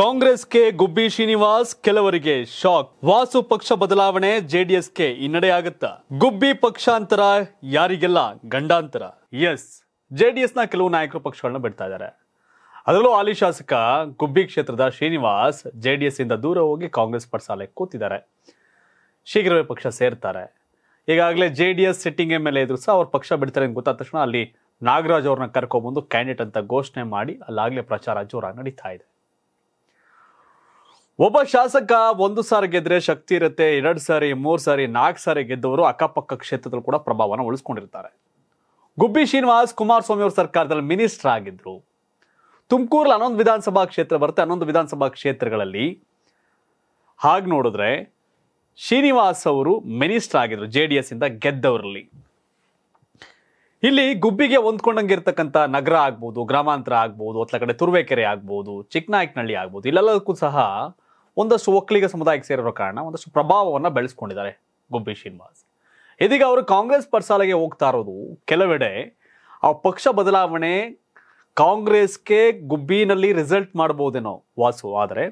ಕಾಂಗ್ರೆಸ್ಗೆ ಗುಬ್ಬಿ ಶ್ರೀನಿವಾಸ್ ಕೆಲವರಿಗೆ ಶಾಕ್ ವಾಸು ಪಕ್ಷ ಬದಲಾವಣೆ ಜೆಡಿಎಸ್ಗೆ ಆಗುತ್ತ ಗುಬ್ಬಿ ಪಕ್ಷಾಂತರ ಯಾರಿಗೆಲ್ಲ ಗಂಡಾಂತರ ಎಸ್ ನ ಕೆಲವು ನಾಯಕರು ಪಕ್ಷಗಳನ್ನ ಬಿಡ್ತಾ ಇದ್ದಾರೆ ಅದರಲ್ಲೂ ಹಾಲಿ ಶಾಸಕ ಗುಬ್ಬಿ ಕ್ಷೇತ್ರದ ಶ್ರೀನಿವಾಸ್ ಜೆಡಿಎಸ್ ಇಂದ ದೂರ ಹೋಗಿ ಕಾಂಗ್ರೆಸ್ ಪರ ಕೂತಿದ್ದಾರೆ ಶೀಘ್ರವೇ ಪಕ್ಷ ಸೇರ್ತಾರೆ ಈಗಾಗಲೇ J D S sitting M L A ಇದ್ರು ಸಹ ಅವ್ರ ಪಕ್ಷ ಬಿಡ್ತಾರೆ ಅಂತ ಗೊತ್ತಾದ ತಕ್ಷಣ ಅಲ್ಲಿ ನಾಗರಾಜ್ ಅವ್ರನ್ನ ಕರ್ಕೊಂಡ್ಬಂದು ಕ್ಯಾಂಡಿಡೇಟ್ ಅಂತ ಘೋಷಣೆ ಮಾಡಿ ಅಲ್ಲಾಗಲೇ ಪ್ರಚಾರ ಜೋರಾಗಿ ನಡೀತಾ ಇದೆ ಒಬ್ಬ ಶಾಸಕ ಒಂದು ಸಾರಿ ಗೆದ್ರೆ ಶಕ್ತಿ ಇರುತ್ತೆ ಎರಡು ಸಾರಿ ಮೂರು ಸಾರಿ ನಾಲ್ಕು ಸಾರಿ ಗೆದ್ದವರು ಅಕ್ಕಪಕ್ಕ ಕ್ಷೇತ್ರದಲ್ಲೂ ಕೂಡ ಪ್ರಭಾವನ ಉಳಿಸ್ಕೊಂಡಿರ್ತಾರೆ ಗುಬ್ಬಿ ಶ್ರೀನಿವಾಸ್ ಕುಮಾರಸ್ವಾಮಿ ಅವ್ರ ಸರ್ಕಾರದಲ್ಲಿ ಮಿನಿಸ್ಟರ್ ಆಗಿದ್ರು ತುಮಕೂರಲ್ಲಿ ಹನ್ನೊಂದು ವಿಧಾನಸಭಾ ಕ್ಷೇತ್ರ ಬರುತ್ತೆ ಹನ್ನೊಂದು ವಿಧಾನಸಭಾ ಕ್ಷೇತ್ರಗಳಲ್ಲಿ ಹಾಗೆ ನೋಡಿದ್ರೆ ಶ್ರೀನಿವಾಸ್ ಅವರು ಮಿನಿಸ್ಟರ್ ಆಗಿದ್ರು ಜೆ ಡಿ ಎಸ್ ಇಂದ ಗೆದ್ದವರಲ್ಲಿ ಇಲ್ಲಿ ಗುಬ್ಬಿಗೆ ಹೊಂದ್ಕೊಂಡಂಗೆ ಇರ್ತಕ್ಕಂಥ ನಗರ ಆಗ್ಬೋದು ಗ್ರಾಮಾಂತರ ಆಗ್ಬೋದು ಅತ್ಲ ಕಡೆ ತುರುವೇಕೆರೆ ಆಗ್ಬೋದು ಚಿಕ್ಕನಾಯಕನಹಳ್ಳಿ ಆಗ್ಬೋದು ಇಲ್ಲೆಲ್ಲದಕ್ಕೂ ಸಹ ಒಂದಷ್ಟು ಒಕ್ಕಲಿಗ ಸಮುದಾಯಕ್ಕೆ ಸೇರಿರೋ ಕಾರಣ ಒಂದಷ್ಟು ಪ್ರಭಾವವನ್ನು ಬೆಳೆಸ್ಕೊಂಡಿದ್ದಾರೆ ಗುಬ್ಬಿ ಶ್ರೀನಿವಾಸ್ ಇದೀಗ ಅವರು ಕಾಂಗ್ರೆಸ್ ಪರ್ಸಾಲೆಗೆ ಹೋಗ್ತಾ ಇರೋದು ಕೆಲವೆಡೆ ಆ ಪಕ್ಷ ಬದಲಾವಣೆ ಕಾಂಗ್ರೆಸ್ಗೆ ಗುಬ್ಬಿನಲ್ಲಿ ರಿಸಲ್ಟ್ ಮಾಡಬಹುದೇನೋ ವಾಸು ಆದರೆ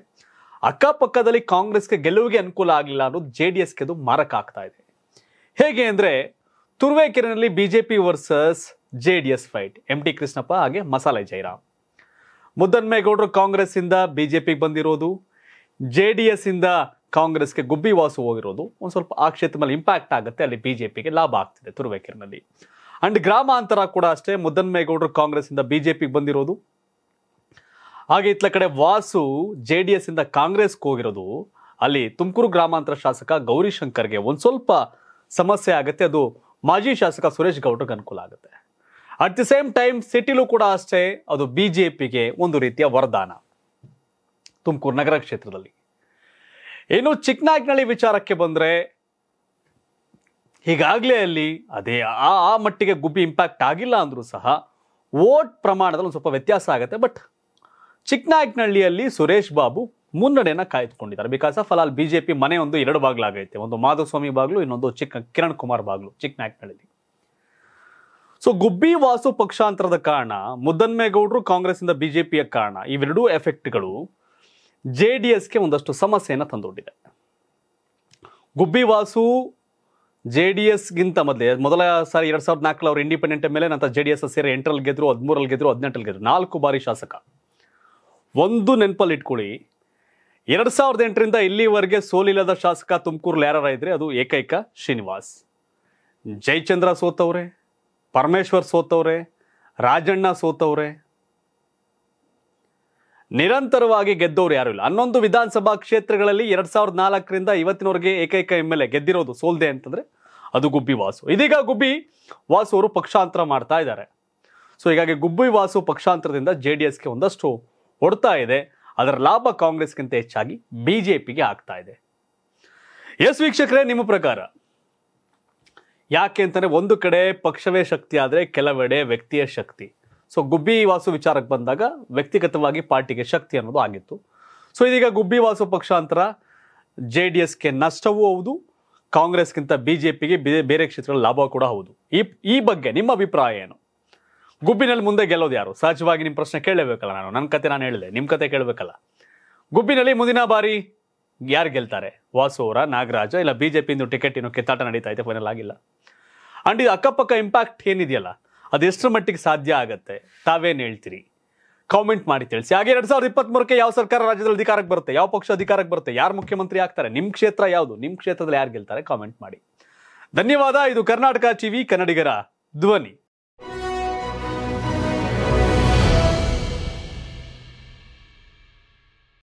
ಅಕ್ಕಪಕ್ಕದಲ್ಲಿ ಕಾಂಗ್ರೆಸ್ಗೆ ಗೆಲುವಿಗೆ ಅನುಕೂಲ ಆಗಲಿಲ್ಲ ಅನ್ನೋದು ಜೆ ಡಿ ಎಸ್ಗೆ ಅದು ಮಾರಕ ಆಗ್ತಾ ಇದೆ ಹೇಗೆ ಅಂದರೆ ತುರುವೇಕೆರೆನಲ್ಲಿ B J P versus J D S fight M T Krishnappa ಹಾಗೆ ಮಸಾಲೆ ಜೈರಾಮ್ ಮುದ್ದನ್ಮೇಗೌಡರು ಕಾಂಗ್ರೆಸ್ಸಿಂದ ಬಿ ಜೆ ಪಿಗೆ ಬಂದಿರೋದು ಜೆ ಡಿ ಎಸ್ ಇಂದ ಕಾಂಗ್ರೆಸ್ಗೆ ಗುಬ್ಬಿ ವಾಸು ಹೋಗಿರೋದು ಒಂದು ಸ್ವಲ್ಪ ಆ ಕ್ಷೇತ್ರ ಮೇಲೆ ಇಂಪ್ಯಾಕ್ಟ್ ಆಗುತ್ತೆ ಅಲ್ಲಿ ಬಿಜೆಪಿಗೆ ಲಾಭ ಆಗ್ತಿದೆ ತುರುವೇಕೆರೆನಲ್ಲಿ ಅಂಡ್ ಗ್ರಾಮಾಂತರ ಕೂಡ ಅಷ್ಟೇ ಮುದ್ದನ್ಮೇಗೌಡರು ಕಾಂಗ್ರೆಸ್ ಇಂದ ಬಿಜೆಪಿಗೆ ಬಂದಿರೋದು ಹಾಗೆ ಇತ್ತಲ ಕಡೆ ವಾಸು ಜೆ ಡಿ ಎಸ್ ಇಂದ ಕಾಂಗ್ರೆಸ್ಗೆ ಹೋಗಿರೋದು ಅಲ್ಲಿ ತುಮಕೂರು ಗ್ರಾಮಾಂತರ ಶಾಸಕ ಗೌರಿಶಂಕರ್ಗೆ ಒಂದು ಸ್ವಲ್ಪ ಸಮಸ್ಯೆ ಆಗುತ್ತೆ ಅದು ಮಾಜಿ ಶಾಸಕ ಸುರೇಶ್ ಗೌಡ್ರಿಗೆ ಅನುಕೂಲ ಆಗುತ್ತೆ ಅಟ್ ದಿ ಸೇಮ್ ಟೈಮ್ ಸಿಟಿಲೂ ಕೂಡ ಅಷ್ಟೇ ಅದು ಬಿ ಜೆ ಪಿಗೆ ಒಂದು ರೀತಿಯ ವರದಾನ ತುಮಕೂರು ನಗರ ಕ್ಷೇತ್ರದಲ್ಲಿ ಇನ್ನು ಚಿಕ್ಕನಾಗ್ನಳ್ಳಿ ವಿಚಾರಕ್ಕೆ ಬಂದರೆ ಈಗಾಗಲೇ ಅಲ್ಲಿ ಅದೇ ಆ ಆ ಮಟ್ಟಿಗೆ ಗುಬ್ಬಿ ಇಂಪ್ಯಾಕ್ಟ್ ಆಗಿಲ್ಲ ಅಂದರೂ ಸಹ ವೋಟ್ ಪ್ರಮಾಣದಲ್ಲಿ ಸ್ವಲ್ಪ ವ್ಯತ್ಯಾಸ ಆಗುತ್ತೆ ಬಟ್ ಚಿಕ್ಕನಾಯಕನಹಳ್ಳಿಯಲ್ಲಿ ಸುರೇಶ್ ಬಾಬು ಮುನ್ನಡೆಯನ್ನು ಕಾಯ್ದುಕೊಂಡಿದ್ದಾರೆ because of all B J P ಮನೆ ಒಂದು ಎರಡು ಬಾಗಿಲಾಗೈತೆ ಒಂದು ಮಾಧುಸ್ವಾಮಿ ಬಾಗಿಲು ಇನ್ನೊಂದು ಚಿಕ್ಕ ಕಿರಣ್ ಕುಮಾರ್ ಬಾಗಿಲು ಚಿಕ್ಕನಾಯಕನಹಳ್ಳಿ ಸೊ ಗುಬ್ಬಿ ವಾಸು ಪಕ್ಷಾಂತರದ ಕಾರಣ ಮುದ್ದನ್ಮೇಗೌಡರು ಕಾಂಗ್ರೆಸ್ಸಿಂದ ಬಿ ಜೆ ಪಿಯ ಕಾರಣ ಇವೆರಡೂ ಎಫೆಕ್ಟ್ಗಳು ಜೆ ಡಿ ಎಸ್ಗೆ ಒಂದಷ್ಟು ಸಮಸ್ಯೆಯನ್ನು ತಂದೊಡ್ಡಿದೆ ಗುಬ್ಬಿ ವಾಸು ಜೆ ಡಿ ಎಸ್ಗಿಂತ ಮೊದಲೇ ಮೊದಲ ಸಾರಿ ಎರಡು ಸಾವಿರದ ನಾಲ್ಕು ಅವರು ಇಂಡಿಪೆಂಡೆಂಟ್ ಮೇಲೆ ನಂತರ ಜೆ ಡಿ ಎಸ್ ಸೇರಿ ಎಂಟರಲ್ಲಿ ಗೆದ್ರು ಹದಿಮೂರಲ್ಲಿ ಗೆದ್ರು ಹದಿನೆಂಟರಲ್ಲಿ ಗೆದ್ದರು ನಾಲ್ಕು ಬಾರಿ ಶಾಸಕ ಒಂದು ನೆನಪಲ್ಲಿ ಇಟ್ಕೊಳ್ಳಿ ಎರಡು ಸಾವಿರದ ಎಂಟರಿಂದ ಇಲ್ಲಿವರೆಗೆ ಸೋಲಿಲ್ಲದ ಶಾಸಕ ತುಮಕೂರಲ್ಲಿ ಯಾರು ಇದ್ದರೆ ಅದು ಏಕೈಕ ಶ್ರೀನಿವಾಸ್ ಜಯಚಂದ್ರ ಸೋತವ್ರೆ ಪರಮೇಶ್ವರ್ ಸೋತವ್ರೆ ರಾಜಣ್ಣ ಸೋತವ್ರೆ ನಿರಂತರವಾಗಿ ಗೆದ್ದವರು ಯಾರು ಇಲ್ಲ ಹನ್ನೊಂದು ವಿಧಾನಸಭಾ ಕ್ಷೇತ್ರಗಳಲ್ಲಿ ಎರಡ್ ಸಾವಿರದ ನಾಲ್ಕರಿಂದ ಇವತ್ತಿನವರೆಗೆ ಏಕೈಕ ಎಂ ಎಲ್ ಎ ಗೆದ್ದಿರೋದು ಸೋಲ್ದೆ ಅಂತಂದ್ರೆ ಅದು ಗುಬ್ಬಿ ವಾಸು ಇದೀಗ ಗುಬ್ಬಿ ವಾಸು ಅವರು ಪಕ್ಷಾಂತರ ಮಾಡ್ತಾ ಇದ್ದಾರೆ ಸೊ ಹೀಗಾಗಿ ಗುಬ್ಬಿ ವಾಸು ಪಕ್ಷಾಂತರದಿಂದ ಜೆ ಡಿ ಎಸ್ಗೆ ಒಂದಷ್ಟು ಹೊಡ್ತಾ ಇದೆ ಅದರ ಲಾಭ ಕಾಂಗ್ರೆಸ್ಗಿಂತ ಹೆಚ್ಚಾಗಿ ಬಿಜೆಪಿಗೆ ಆಗ್ತಾ ಇದೆ ಎಸ್ ವೀಕ್ಷಕರೇ ನಿಮ್ಮ ಪ್ರಕಾರ ಯಾಕೆ ಅಂತಂದ್ರೆ ಒಂದು ಕಡೆ ಪಕ್ಷವೇ ಶಕ್ತಿ ಆದರೆ ಕೆಲವೆಡೆ ವ್ಯಕ್ತಿಯ ಶಕ್ತಿ ಸೊ ಗುಬ್ಬಿ ವಾಸು ವಿಚಾರಕ್ಕೆ ಬಂದಾಗ ವ್ಯಕ್ತಿಗತವಾಗಿ ಪಾರ್ಟಿಗೆ ಶಕ್ತಿ ಅನ್ನೋದು ಆಗಿತ್ತು ಸೊ ಇದೀಗ ಗುಬ್ಬಿ ವಾಸು ಪಕ್ಷಾಂತರ ಜೆ ಡಿ ಎಸ್ಗೆ ನಷ್ಟವೂ ಹೌದು ಕಾಂಗ್ರೆಸ್ಗಿಂತ ಬಿ ಜೆ ಪಿಗೆ ಬೇರೆ ಕ್ಷೇತ್ರಗಳ ಲಾಭ ಕೂಡ ಹೌದು ಈ ಈ ಬಗ್ಗೆ ನಿಮ್ಮ ಅಭಿಪ್ರಾಯ ಏನು ಗುಬ್ಬಿನಲ್ಲಿ ಮುಂದೆ ಗೆಲ್ಲೋದು ಯಾರು ಸಹಜವಾಗಿ ನಿಮ್ಮ ಪ್ರಶ್ನೆ ಕೇಳೇಬೇಕಲ್ಲ ನಾನು ನನ್ನ ಕತೆ ನಾನು ಹೇಳಿದೆ ನಿಮ್ಮ ಕತೆ ಕೇಳಬೇಕಲ್ಲ ಗುಬ್ಬಿನಲ್ಲಿ ಮುಂದಿನ ಬಾರಿ ಯಾರು ಗೆಲ್ತಾರೆ ವಾಸು ಅವರ ನಾಗರಾಜ ಇಲ್ಲ ಬಿ ಜೆ ಪಿಂದು ಟಿಕೆಟ್ ಏನೋ ಕೆತ್ತಾಟ ನಡೀತಾ ಇದೆ ಫೈನಲ್ ಆಗಿಲ್ಲ ಅಂಡ್ ಇದು ಅಕ್ಕಪಕ್ಕ ಇಂಪ್ಯಾಕ್ಟ್ ಏನಿದೆಯಲ್ಲ ಅದೆಷ್ಟರ ಮಟ್ಟಿಗೆ ಸಾಧ್ಯ ಆಗುತ್ತೆ ತಾವೇನು ಹೇಳ್ತೀರಿ ಕಾಮೆಂಟ್ ಮಾಡಿ ತಿಳಿಸಿ ಹಾಗೆ ಎರಡ್ ಸಾವಿರದ ಮೂರಕ್ಕೆ ಯಾವ ಸರ್ಕಾರ ರಾಜ್ಯದಲ್ಲಿ ಅಧಿಕಾರಕ್ಕೆ ಬರುತ್ತೆ ಯಾವ ಪಕ್ಷ ಅಧಿಕಾರಕ್ಕೆ ಬರುತ್ತೆ ಯಾರು ಮುಖ್ಯಮಂತ್ರಿ ಆಗ್ತಾರೆ ನಿಮ್ಮ ಕ್ಷೇತ್ರ ಯಾವುದು ನಿಮ್ಮ ಕ್ಷೇತ್ರದಲ್ಲಿ ಯಾರು ಗೆಲ್ತಾರೆ ಕಾಮೆಂಟ್ ಮಾಡಿ ಧನ್ಯವಾದ ಇದು ಕರ್ನಾಟಕ ಟಿವಿ ಕನ್ನಡಿಗರ ಧ್ವನಿ